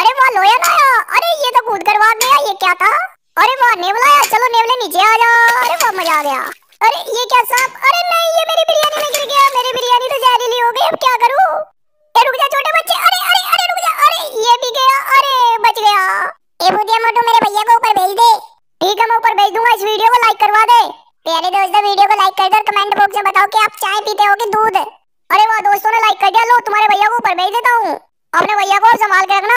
अरे वाह लोयन आया अरे ये तो कूद कर भाग गया ये क्या था अरे वाह नेवल आया चलो नेवले नीचे आ जा अरे वाह मजा आ गया अरे ये क्या सांप अरे नहीं ये मेरी बिरयानी में गिर गया मेरी बिरयानी तो जहरीली हो गई अब क्या करूं ए रुक जा छोटे बच्चे अरे अरे अरे रुक जा अरे ये भी गया अरे बच गया ए भूतिया मोटू मेरे भैया को ऊपर भेज दे ठीक है मैं ऊपर भेज दूंगा इस वीडियो को लाइक करवा दे प्यारे दोस्तों वीडियो को लाइक कर दो और कमेंट बॉक्स में बताओ कि आप चाय पीते हो कि दूध अरे वाह दोस्तों ने लाइक कर दिया लो तुम्हारे भैया को ऊपर भेज देता हूँ अपने भैया को संभाल के रखना